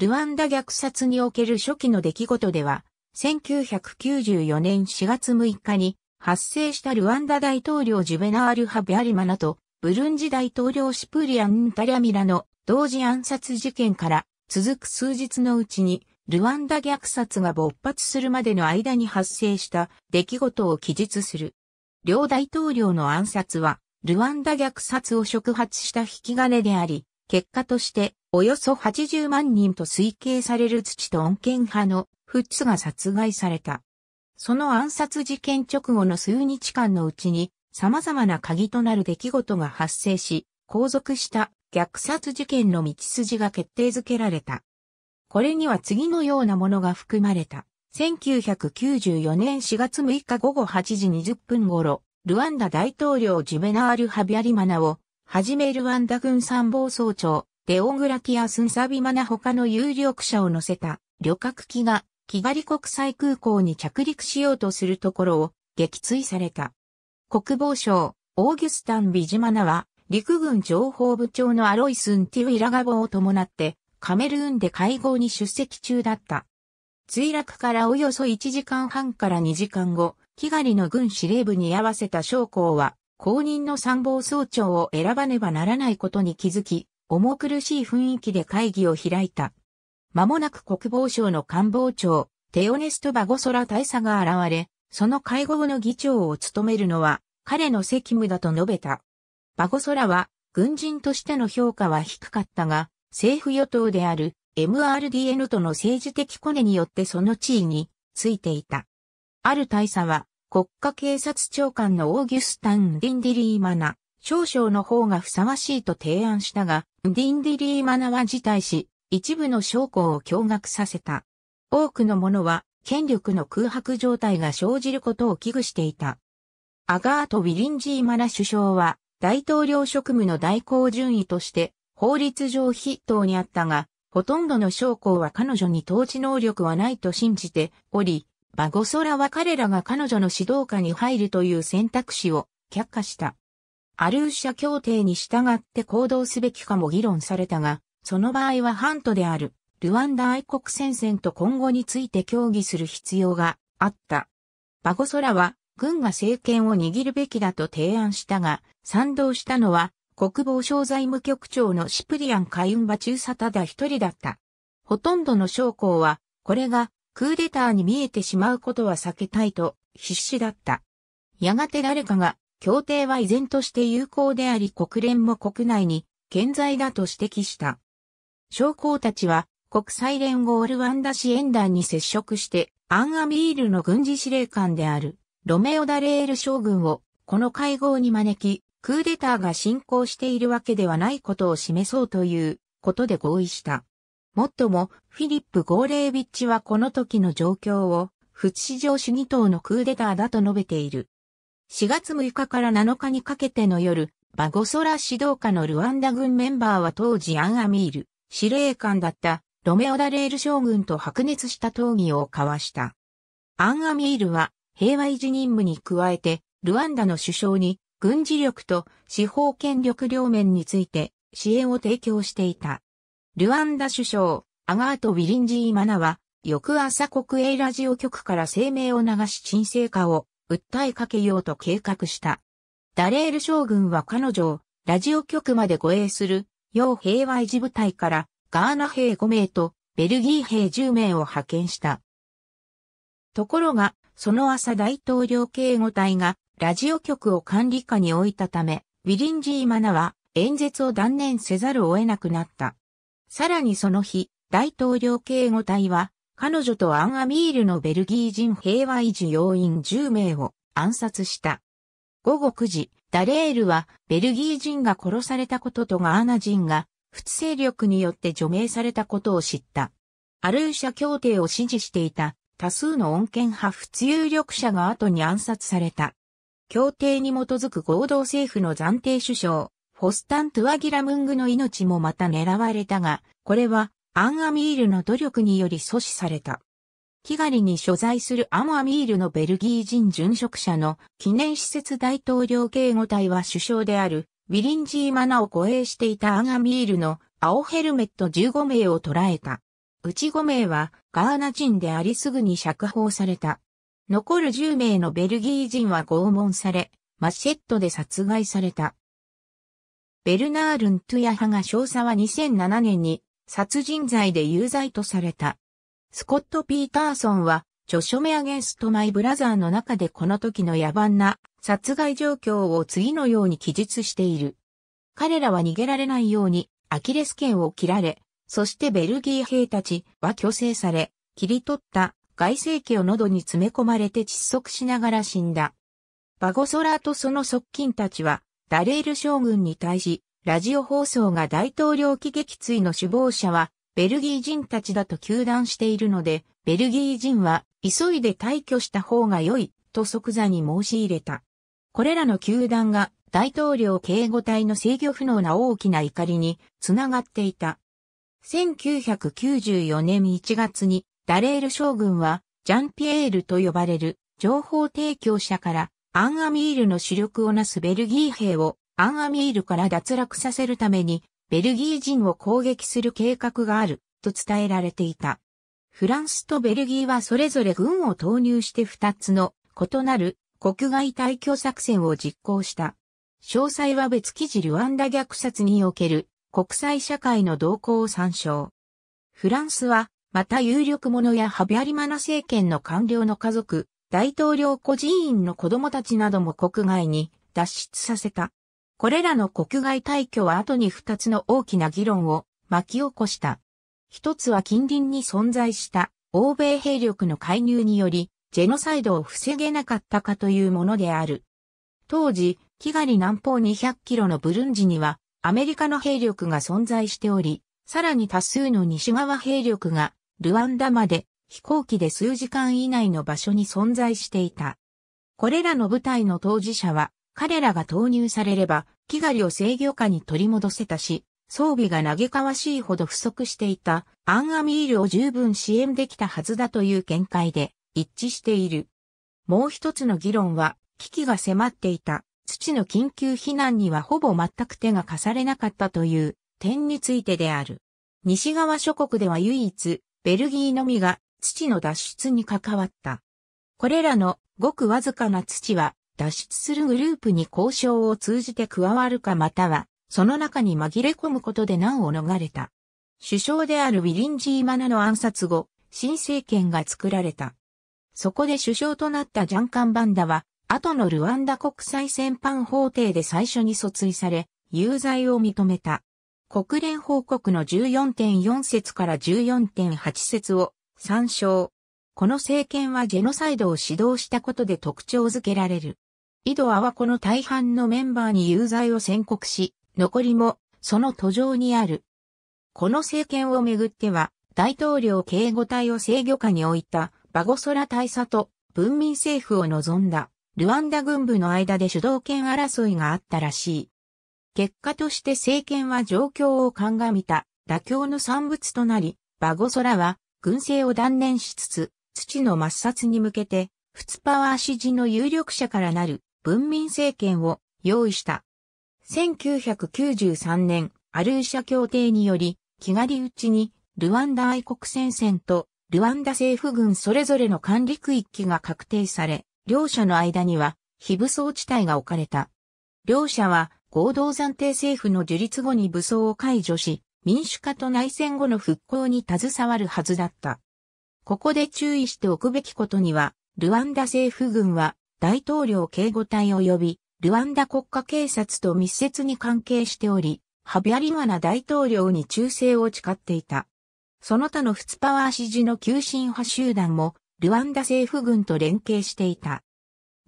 ルワンダ虐殺における初期の出来事では、1994年4月6日に発生したルワンダ大統領ジュベナール・ハビアリマナと、ブルンジ大統領シプリアン・タリャミラの同時暗殺事件から続く数日のうちに、ルワンダ虐殺が勃発するまでの間に発生した出来事を記述する。両大統領の暗殺は、ルワンダ虐殺を触発した引き金であり、結果としておよそ80万人と推計される土と穏健派のフッツが殺害された。その暗殺事件直後の数日間のうちに様々な鍵となる出来事が発生し、後続した虐殺事件の道筋が決定づけられた。これには次のようなものが含まれた。1994年4月6日午後8時20分頃、ルワンダ大統領ジュベナール・ハビアリマナを、はじめルワンダ軍参謀総長、デオグラキアスンサビマナ他の有力者を乗せた旅客機がキガリ国際空港に着陸しようとするところを撃墜された。国防省、オーギュスタン・ビジマナは陸軍情報部長のアロイスン・ティウィラガボを伴ってカメルーンで会合に出席中だった。墜落からおよそ1時間半から2時間後、キガリの軍司令部に合わせた将校は、公認の参謀総長を選ばねばならないことに気づき、重苦しい雰囲気で会議を開いた。間もなく国防省の官房長、テオネスト・バゴソラ大佐が現れ、その会合の議長を務めるのは彼の責務だと述べた。バゴソラは軍人としての評価は低かったが、政府与党である MRDN との政治的コネによってその地位についていた。ある大佐は国家警察長官のオーギュスタン・ディンディリーマナ、少将の方がふさわしいと提案したが、ディンディリーマナは辞退し、一部の将校を驚愕させた。多くの者は、権力の空白状態が生じることを危惧していた。アガート・ウィリンジーマナ首相は、大統領職務の代行順位として、法律上筆頭にあったが、ほとんどの将校は彼女に統治能力はないと信じており、バゴソラは彼らが彼女の指導下に入るという選択肢を却下した。アルーシャ協定に従って行動すべきかも議論されたが、その場合はハントである、ルワンダ愛国戦線と今後について協議する必要があった。バゴソラは、軍が政権を握るべきだと提案したが、賛同したのは、国防省財務局長のシプリアン・カインバ中佐ただ一人だった。ほとんどの将校は、これがクーデターに見えてしまうことは避けたいと必死だった。やがて誰かが協定は依然として有効であり国連も国内に健在だと指摘した。将校たちは国際連合ルワンダ支援団に接触してアンアミールの軍事司令官であるロメオ・ダレール将軍をこの会合に招き、クーデターが進行しているわけではないことを示そうということで合意した。もっとも、フィリップ・ゴーレービッチはこの時の状況を、不地市場主義党のクーデターだと述べている。4月6日から7日にかけての夜、バゴソラ指導下のルワンダ軍メンバーは当時アン・アミール、司令官だったロメオダレール将軍と白熱した討議を交わした。アン・アミールは平和維持任務に加えて、ルワンダの首相に軍事力と司法権力両面について支援を提供していた。ルワンダ首相、アガート・ウィリンジー・マナは、翌朝国営ラジオ局から声明を流し沈静化を訴えかけようと計画した。ダレール将軍は彼女をラジオ局まで護衛する、要平和維持部隊からガーナ兵5名とベルギー兵10名を派遣した。ところが、その朝大統領警護隊がラジオ局を管理下に置いたため、ウィリンジー・マナは演説を断念せざるを得なくなった。さらにその日、大統領警護隊は彼女とアン・アミールのベルギー人平和維持要員10名を暗殺した。午後9時、ダレールはベルギー人が殺されたこととガーナ人が仏勢力によって除名されたことを知った。アルーシャ協定を支持していた多数の穏健派仏有力者が後に暗殺された。協定に基づく合同政府の暫定首相、フォスタン・トゥアギラムングの命もまた狙われたが、これはアン・アミールの努力により阻止された。キガリに所在するアンアミールのベルギー人殉職者の記念施設大統領警護隊は首相であるウィリンジー・マナを護衛していたアン・アミールの青ヘルメット15名を捕らえた。うち5名はガーナ人でありすぐに釈放された。残る10名のベルギー人は拷問され、マシェットで殺害された。ベルナールン・トゥヤハが少佐は2007年に殺人罪で有罪とされた。スコット・ピーターソンは、著書メアゲンスト・マイ・ブラザーの中でこの時の野蛮な殺害状況を次のように記述している。彼らは逃げられないようにアキレス腱を切られ、そしてベルギー兵たちは虚勢され、切り取った外生器を喉に詰め込まれて窒息しながら死んだ。バゴソラーとその側近たちは、ダレール将軍に対し、ラジオ放送が大統領機撃墜の首謀者は、ベルギー人たちだと糾弾しているので、ベルギー人は、急いで退去した方が良い、と即座に申し入れた。これらの球団が、大統領警護隊の制御不能な大きな怒りに、つながっていた。1994年1月に、ダレール将軍は、ジャンピエールと呼ばれる、情報提供者から、アンアミールの主力をなすベルギー兵をアンアミールから脱落させるために、ベルギー人を攻撃する計画がある、と伝えられていた。フランスとベルギーはそれぞれ軍を投入して2つの異なる国外退去作戦を実行した。詳細は別記事ルワンダ虐殺における国際社会の動向を参照。フランスは、また有力者やハビアリマナ政権の官僚の家族、大統領個人員の子供たちなども国外に脱出させた。これらの国外退去は後に二つの大きな議論を巻き起こした。一つは近隣に存在した欧米兵力の介入により、ジェノサイドを防げなかったかというものである。当時、キガリ南方200キロのブルンジには、アメリカの兵力が存在しており、さらに多数の西側兵力が、ルワンダまで飛行機で数時間以内の場所に存在していた。これらの部隊の当事者は、彼らが投入されれば、キガリを制御下に取り戻せたし、装備が嘆かわしいほど不足していたアンアミールを十分支援できたはずだという見解で一致している。もう一つの議論は、危機が迫っていた土の緊急避難にはほぼ全く手が貸されなかったという点についてである。西側諸国では唯一、ベルギーのみが土の脱出に関わった。これらのごくわずかな土は脱出するグループに交渉を通じて加わるかまたは、その中に紛れ込むことで難を逃れた。首相であるウィリンジー・マナの暗殺後、新政権が作られた。そこで首相となったジャンカン・バンダは、後のルワンダ国際戦犯法廷で最初に訴追され、有罪を認めた。国連報告の14.4節から14.8節を参照。この政権はジェノサイドを指導したことで特徴づけられる。井戸阿波子の大半のメンバーに有罪を宣告し、残りもその途上にある。この政権をめぐっては、大統領警護隊を制御下に置いたバゴソラ大佐と文民政府を望んだルワンダ軍部の間で主導権争いがあったらしい。結果として政権は状況を鑑みた妥協の産物となり、バゴソラは軍政を断念しつつ、土の抹殺に向けて、フツパワー支持の有力者からなる文民政権を用意した。1993年、アルーシャ協定により、気がりうちに、ルワンダ愛国戦線と、ルワンダ政府軍それぞれの管理区域が確定され、両者の間には、非武装地帯が置かれた。両者は、合同暫定政府の樹立後に武装を解除し、民主化と内戦後の復興に携わるはずだった。ここで注意しておくべきことには、ルワンダ政府軍は大統領警護隊及びルワンダ国家警察と密接に関係しており、ハビアリマナ大統領に忠誠を誓っていた。その他のフツパワー支持の急進派集団も、ルワンダ政府軍と連携していた。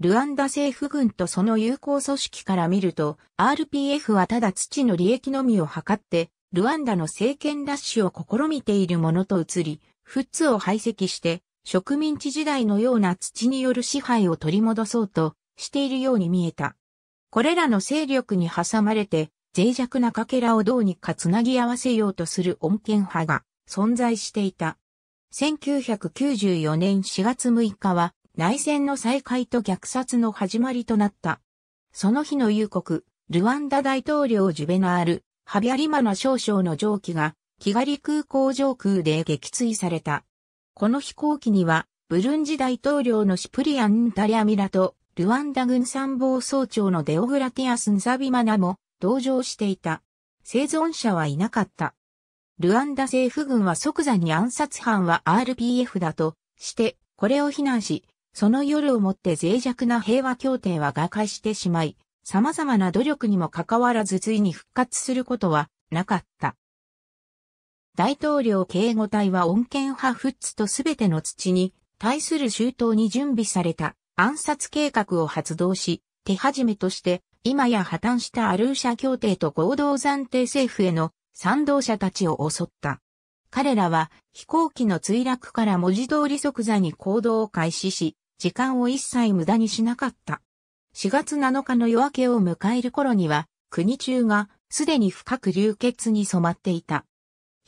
ルワンダ政府軍とその友好組織から見ると、RPF はただ土の利益のみを図って、ルワンダの政権奪取を試みているものと移り、フッツを排斥して、植民地時代のような土による支配を取り戻そうとしているように見えた。これらの勢力に挟まれて脆弱な欠片をどうにかつなぎ合わせようとする穏健派が存在していた。1994年4月6日は内戦の再開と虐殺の始まりとなった。その日の夕刻、ルワンダ大統領ジュベナール、ハビアリマナ少将の蒸気が、キガリ空港上空で撃墜された。この飛行機には、ブルンジ大統領のシプリアン・ダタリアミラと、ルワンダ軍参謀総長のデオグラティアス・ンザビマナも同乗していた。生存者はいなかった。ルワンダ政府軍は即座に暗殺犯は RPF だとして、これを非難し、その夜をもって脆弱な平和協定は瓦解してしまい、様々な努力にもかかわらずついに復活することはなかった。大統領警護隊は恩恵派フッツとすべての土に対する周到に準備された暗殺計画を発動し、手始めとして今や破綻したアルーシャ協定と合同暫定政府への賛同者たちを襲った。彼らは飛行機の墜落から文字通り即座に行動を開始し、時間を一切無駄にしなかった。4月7日の夜明けを迎える頃には、国中がすでに深く流血に染まっていた。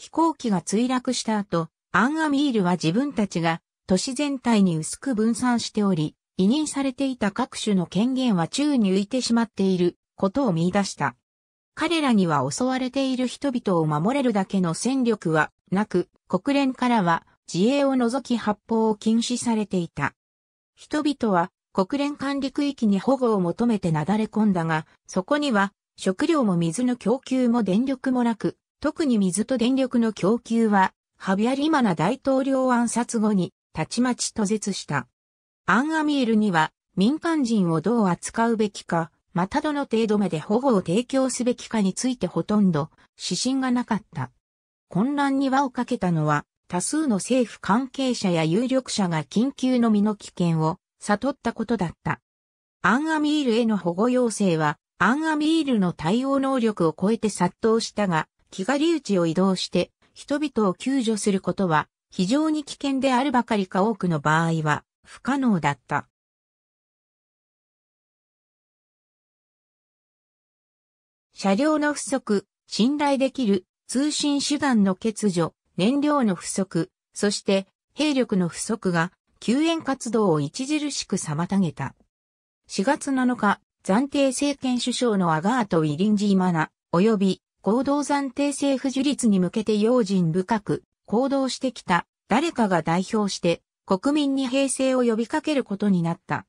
飛行機が墜落した後、アン・アミールは自分たちが都市全体に薄く分散しており、委任されていた各種の権限は宙に浮いてしまっていることを見出した。彼らには襲われている人々を守れるだけの戦力はなく、国連からは自衛を除き発砲を禁止されていた。人々は国連管理区域に保護を求めてなだれ込んだが、そこには食料も水の供給も電力もなく、特に水と電力の供給は、ハビアリマナ大統領暗殺後に、たちまち途絶した。アン・アミールには、民間人をどう扱うべきか、またどの程度まで保護を提供すべきかについてほとんど指針がなかった。混乱に輪をかけたのは、多数の政府関係者や有力者が緊急の身の危険を悟ったことだった。アン・アミールへの保護要請は、アン・アミールの対応能力を超えて殺到したが、木がりちを移動して、人々を救助することは、非常に危険であるばかりか多くの場合は、不可能だった。車両の不足、信頼できる通信手段の欠如、燃料の不足、そして兵力の不足が救援活動を著しく妨げた。4月7日、暫定政権首相のアガート・ウィリンジーマナ、及び合同暫定政府樹立に向けて用心深く行動してきた誰かが代表して国民に平成を呼びかけることになった。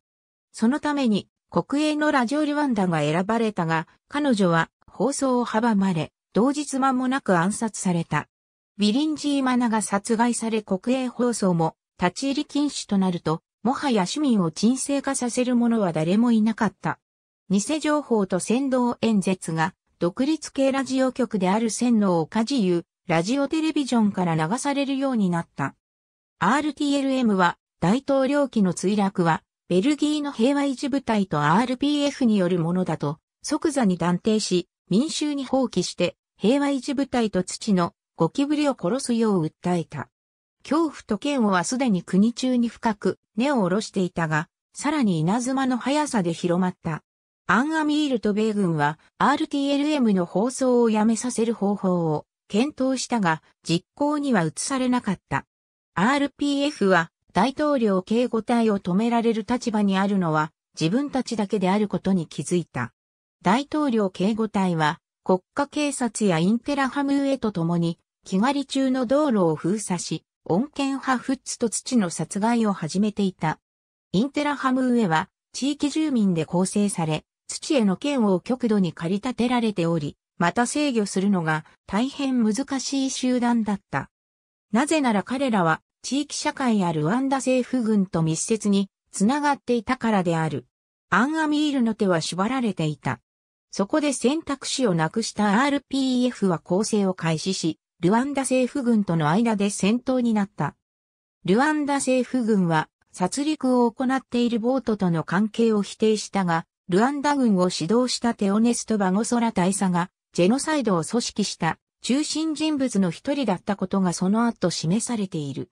そのために国営のラジオ・リワンダが選ばれたが、彼女は放送を阻まれ、同日間もなく暗殺された。ビリンジーマナが殺害され国営放送も立ち入り禁止となると、もはや市民を沈静化させる者は誰もいなかった。偽情報と先導演説が独立系ラジオ局である千の岡自由、ラジオテレビジョンから流されるようになった。RTLM は、大統領機の墜落は、ベルギーの平和維持部隊と RPF によるものだと、即座に断定し、民衆に放棄して、平和維持部隊と土のゴキブリを殺すよう訴えた。恐怖と嫌悪はすでに国中に深く根を下ろしていたが、さらに稲妻の速さで広まった。アン・アミールと米軍は RTLM の放送をやめさせる方法を検討したが実行には移されなかった。RPF は大統領警護隊を止められる立場にあるのは自分たちだけであることに気づいた。大統領警護隊は国家警察やインテラハムへと共に気狩り中の道路を封鎖し、恩恵派フッツと土の殺害を始めていた。インテラハムェは地域住民で構成され、土への剣を極度に駆り立てられており、また制御するのが大変難しい集団だった。なぜなら彼らは地域社会やルワンダ政府軍と密接につながっていたからである。アンアミールの手は縛られていた。そこで選択肢をなくした RPF は攻勢を開始し、ルワンダ政府軍との間で戦闘になった。ルワンダ政府軍は殺戮を行っているボートとの関係を否定したが、ルアンダ軍を指導したテオネスト・バゴソラ大佐が、ジェノサイドを組織した中心人物の一人だったことがその後示されている。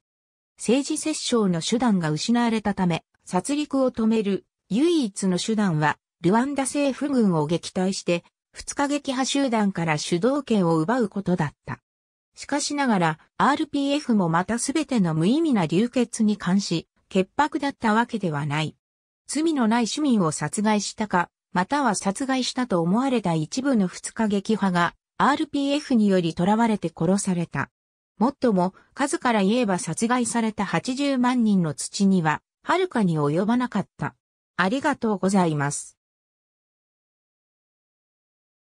政治折衝の手段が失われたため、殺戮を止める唯一の手段は、ルワンダ政府軍を撃退して、二日撃破集団から主導権を奪うことだった。しかしながら、RPF もまたすべての無意味な流血に関し、潔白だったわけではない。罪のない市民を殺害したか、または殺害したと思われた一部の二日撃破が RPF により囚われて殺された。もっとも、数から言えば殺害された80万人の土には、はるかに及ばなかった。ありがとうございます。